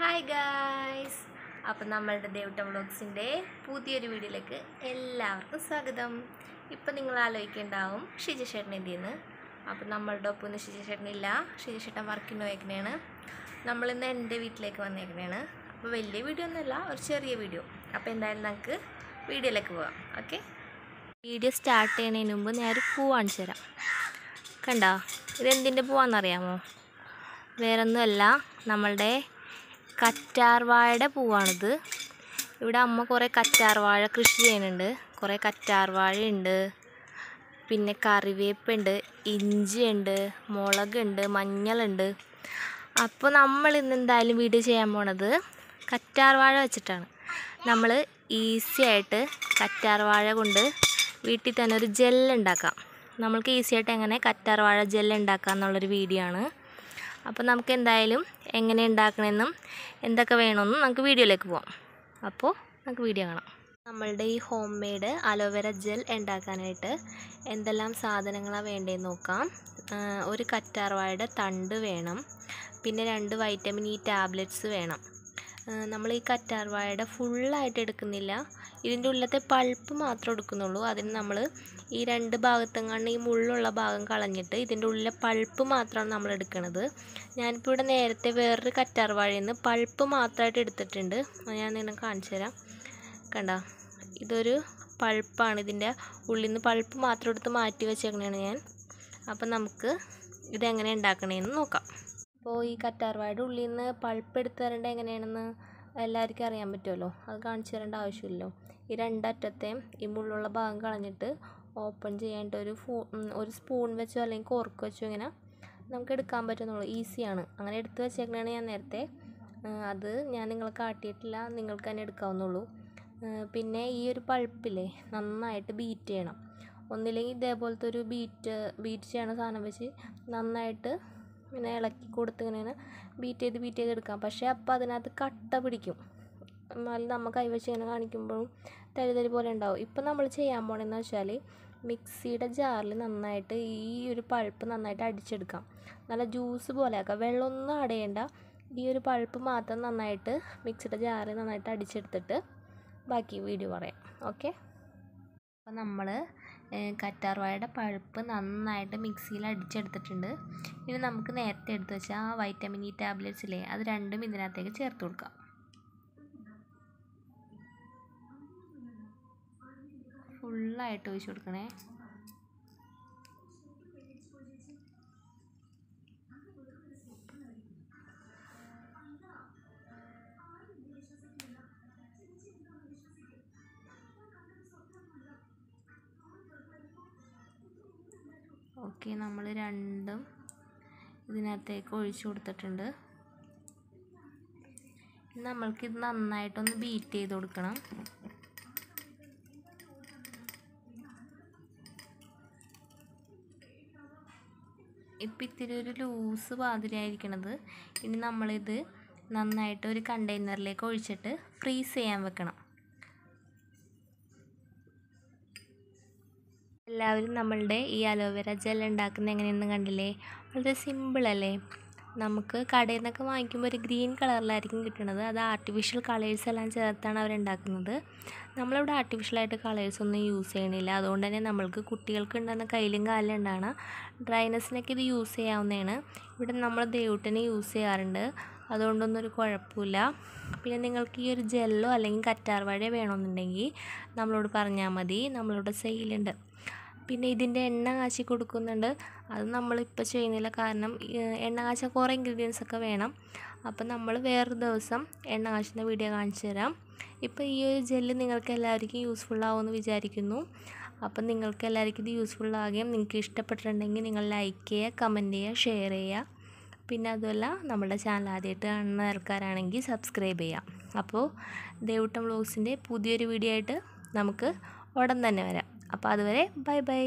hi guys അപ്പം നമ്മളുടെ ദേവട്ടം വ്ളോഗ്സിൻ്റെ പുതിയൊരു വീഡിയോയിലേക്ക് എല്ലാവർക്കും സ്വാഗതം ഇപ്പം നിങ്ങൾ ആലോചിക്കേണ്ടാവും ഷിജ ചേട്ടൻ എന്തിയെന്ന് അപ്പം നമ്മളുടെ ഒപ്പം ഇന്ന് ഷിജ ചേട്ടനില്ല വർക്കിന് പോയേക്കണേണ് നമ്മളിന്ന് എൻ്റെ വീട്ടിലേക്ക് വന്നേക്കണേണ് അപ്പോൾ വലിയ വീഡിയോ ഒന്നുമല്ല ഒരു ചെറിയ വീഡിയോ അപ്പോൾ എന്തായാലും നമുക്ക് വീഡിയോയിലേക്ക് പോകാം ഓക്കെ വീഡിയോ സ്റ്റാർട്ട് ചെയ്യണതിന് മുമ്പ് നേരെ പൂ കാണിച്ചു തരാം കണ്ടോ ഇതെന്തിൻ്റെ പൂവാണെന്നറിയാമോ വേറൊന്നുമല്ല നമ്മളുടെ കറ്റാർവാഴയുടെ പൂവാണിത് ഇവിടെ അമ്മ കുറേ കറ്റാർവാഴ കൃഷി ചെയ്യുന്നുണ്ട് കുറേ കറ്റാർവാഴയുണ്ട് പിന്നെ കറിവേപ്പുണ്ട് ഇഞ്ചിയുണ്ട് മുളകുണ്ട് മഞ്ഞളുണ്ട് അപ്പോൾ നമ്മൾ ഇന്ന് എന്തായാലും വീഡിയോ ചെയ്യാൻ പോണത് കറ്റാർവാഴ വെച്ചിട്ടാണ് നമ്മൾ ഈസി ആയിട്ട് കറ്റാർവാഴ കൊണ്ട് വീട്ടിൽ തന്നെ ഒരു ജെല്ലുണ്ടാക്കാം നമ്മൾക്ക് ഈസി ആയിട്ട് എങ്ങനെ കറ്റാർവാഴ ജെല്ലുണ്ടാക്കാം എന്നുള്ളൊരു വീഡിയോ ആണ് അപ്പോൾ നമുക്ക് എന്തായാലും എങ്ങനെ ഉണ്ടാക്കണമെന്നും എന്തൊക്കെ വേണമെന്നും നമുക്ക് വീഡിയോയിലേക്ക് പോവാം അപ്പോൾ നമുക്ക് വീഡിയോ കാണാം നമ്മളുടെ ഈ ഹോം മെയ്ഡ് അലോവേര ജെൽ ഉണ്ടാക്കാനായിട്ട് എന്തെല്ലാം സാധനങ്ങളാണ് വേണ്ടതെന്ന് നോക്കാം ഒരു കറ്റാർവാഴയുടെ തണ്ട് വേണം പിന്നെ രണ്ട് വൈറ്റമിൻ ഇ ടാബ്ലറ്റ്സ് വേണം നമ്മൾ ഈ കറ്റാർവാഴയുടെ ഫുള്ളായിട്ട് എടുക്കുന്നില്ല ഇതിൻ്റെ ഉള്ളത്തെ പൾപ്പ് മാത്രം എടുക്കുന്നുള്ളൂ അതിന് നമ്മൾ ഈ രണ്ട് ഭാഗത്തെങ്ങാണ്ട് ഈ മുള്ളുള്ള ഭാഗം കളഞ്ഞിട്ട് ഇതിൻ്റെ ഉള്ളിലെ പൾപ്പ് മാത്രമാണ് നമ്മൾ എടുക്കുന്നത് ഞാനിപ്പോൾ ഇവിടെ നേരത്തെ വേറൊരു കറ്റാർവാഴയിൽ നിന്ന് പൾപ്പ് മാത്രമായിട്ട് എടുത്തിട്ടുണ്ട് ഞാൻ നിന്നെ കാണിച്ചു തരാം കണ്ട ഇതൊരു പൾപ്പാണ് ഇതിൻ്റെ ഉള്ളിൽ നിന്ന് പൾപ്പ് മാത്രം എടുത്ത് മാറ്റി വെച്ചേക്കണേണ് ഞാൻ അപ്പം നമുക്ക് ഇതെങ്ങനെ ഉണ്ടാക്കണേന്ന് നോക്കാം അപ്പോൾ ഈ കറ്റാർവാഴയുടെ ഉള്ളിൽ നിന്ന് പൾപ്പ് എടുത്ത് തരേണ്ടത് എങ്ങനെയാണെന്ന് എല്ലാവർക്കും അറിയാൻ പറ്റുമല്ലോ അത് കാണിച്ചു തരേണ്ട ആവശ്യമില്ലല്ലോ ഈ രണ്ടറ്റത്തെയും ഈ മുള്ളുള്ള ഭാഗം കളഞ്ഞിട്ട് ഓപ്പൺ ചെയ്യേണ്ട ഒരു ഫൂ ഒരു സ്പൂൺ വെച്ചോ അല്ലെങ്കിൽ കോർക്ക് വെച്ചോ ഇങ്ങനെ നമുക്ക് എടുക്കാൻ പറ്റുന്നുള്ളൂ ഈസിയാണ് അങ്ങനെ എടുത്ത് വെച്ചേക്കണേ ഞാൻ നേരത്തെ അത് ഞാൻ നിങ്ങളെ കാട്ടിയിട്ടില്ല നിങ്ങൾക്ക് തന്നെ എടുക്കാവുന്നുള്ളൂ പിന്നെ ഈ ഒരു പൾപ്പില്ലേ നന്നായിട്ട് ബീറ്റ് ചെയ്യണം ഒന്നില്ലെങ്കിൽ ഇതേപോലത്തെ ഒരു ബീറ്റ് ബീറ്റ് ചെയ്യണ സാധനം വെച്ച് നന്നായിട്ട് ഇങ്ങനെ ഇളക്കി കൊടുത്ത് ഇങ്ങനെ ബീറ്റ് ചെയ്ത് ബീറ്റ് ചെയ്ത് എടുക്കാം പക്ഷേ അപ്പം അതിനകത്ത് കട്ട പിടിക്കും എന്നാലും നമ്മൾ കൈവച്ച് ഇങ്ങനെ കാണിക്കുമ്പോഴും തരിതരി പോലെ ഉണ്ടാവും ഇപ്പം നമ്മൾ ചെയ്യാൻ പോണെന്ന് വെച്ചാൽ മിക്സിയുടെ ജാറിൽ നന്നായിട്ട് ഈ ഒരു പഴുപ്പ് നന്നായിട്ട് അടിച്ചെടുക്കാം നല്ല ജ്യൂസ് പോലെ ആക്കാം വെള്ളമൊന്നും അടയേണ്ട ഈ ഒരു പഴുപ്പ് മാത്രം നന്നായിട്ട് മിക്സിയുടെ ജാറിൽ നന്നായിട്ട് അടിച്ചെടുത്തിട്ട് ബാക്കി വീഡിയോ പറയാം ഓക്കെ അപ്പം നമ്മൾ കറ്റാർവാഴയുടെ പൾപ്പ് നന്നായിട്ട് മിക്സിയിൽ അടിച്ചെടുത്തിട്ടുണ്ട് ഇനി നമുക്ക് നേരത്തെ എടുത്ത് വെച്ചാൽ ആ വൈറ്റമിൻ ഇ ടാബ്ലറ്റ്സ് ഇല്ലേ അത് രണ്ടും ഇതിനകത്തേക്ക് ചേർത്ത് കൊടുക്കാം ഫുള്ളായിട്ട് ഒഴിച്ചു കൊടുക്കണേ ഓക്കെ നമ്മൾ രണ്ടും ഇതിനകത്തേക്ക് ഒഴിച്ചു കൊടുത്തിട്ടുണ്ട് നമ്മൾക്കിത് നന്നായിട്ടൊന്ന് ബീറ്റ് ചെയ്ത് കൊടുക്കണം ഇപ്പം ഇത്തിരി ഒരു ലൂസ് പാതിരിയായിരിക്കണത് ഇനി നമ്മളിത് നന്നായിട്ട് ഒരു കണ്ടെയ്നറിലേക്ക് ഒഴിച്ചിട്ട് ഫ്രീസ് ചെയ്യാൻ വെക്കണം എല്ലാവരും നമ്മളുടെ ഈ അലോവേര ജെൽ ഉണ്ടാക്കുന്നത് എങ്ങനെയെന്ന് കണ്ടില്ലേ വളരെ സിമ്പിളല്ലേ നമുക്ക് കടയിൽ നിന്നൊക്കെ വാങ്ങിക്കുമ്പോൾ ഒരു ഗ്രീൻ കളറിലായിരിക്കും കിട്ടുന്നത് അത് ആർട്ടിഫിഷ്യൽ കളേഴ്സ് എല്ലാം ചേർത്താണ് അവരുണ്ടാക്കുന്നത് നമ്മളിവിടെ ആർട്ടിഫിഷ്യലായിട്ട് കളേഴ്സ് ഒന്നും യൂസ് ചെയ്യണില്ല അതുകൊണ്ട് തന്നെ നമ്മൾക്ക് കുട്ടികൾക്ക് ഉണ്ടാകുന്ന കയ്യിലും കാലിലും ഉണ്ടാണ് ഡ്രൈനസ്സിനൊക്കെ ഇത് യൂസ് ചെയ്യാവുന്നതാണ് ഇവിടെ നമ്മൾ ദേവൂട്ടിനെ യൂസ് ചെയ്യാറുണ്ട് അതുകൊണ്ടൊന്നും ഒരു കുഴപ്പമില്ല പിന്നെ നിങ്ങൾക്ക് ഈ ഒരു ജെല്ലോ അല്ലെങ്കിൽ കറ്റാർവാഴയോ വേണമെന്നുണ്ടെങ്കിൽ നമ്മളോട് പറഞ്ഞാൽ മതി നമ്മളിവിടെ സെയിലുണ്ട് പിന്നെ ഇതിൻ്റെ എണ്ണ കാച്ചി കൊടുക്കുന്നുണ്ട് അത് നമ്മളിപ്പോൾ ചെയ്യുന്നില്ല കാരണം എണ്ണ കാച്ചാൽ കുറേ ഇൻഗ്രീഡിയൻസ് ഒക്കെ വേണം അപ്പം നമ്മൾ വേറൊരു ദിവസം എണ്ണ കാച്ചുന്ന വീഡിയോ കാണിച്ചു തരാം ഇപ്പോൾ ഈ ഒരു ജെല്ല് നിങ്ങൾക്ക് എല്ലാവർക്കും യൂസ്ഫുൾ ആവുമെന്ന് വിചാരിക്കുന്നു അപ്പം നിങ്ങൾക്ക് എല്ലാവർക്കും ഇത് യൂസ്ഫുൾ ആകുകയും നിങ്ങൾക്ക് ഇഷ്ടപ്പെട്ടിട്ടുണ്ടെങ്കിൽ നിങ്ങൾ ലൈക്ക് ചെയ്യുക കമൻറ്റ് ചെയ്യുക ഷെയർ ചെയ്യുക പിന്നെ അതുമല്ല നമ്മുടെ ചാനൽ ആദ്യമായിട്ട് കാണുന്ന ആൾക്കാരാണെങ്കിൽ സബ്സ്ക്രൈബ് ചെയ്യാം അപ്പോൾ ദേവട്ടം വ്ലോഗ്സിൻ്റെ പുതിയൊരു വീഡിയോ ആയിട്ട് നമുക്ക് ഉടൻ തന്നെ വരാം அப்போ அதுவரை பை பை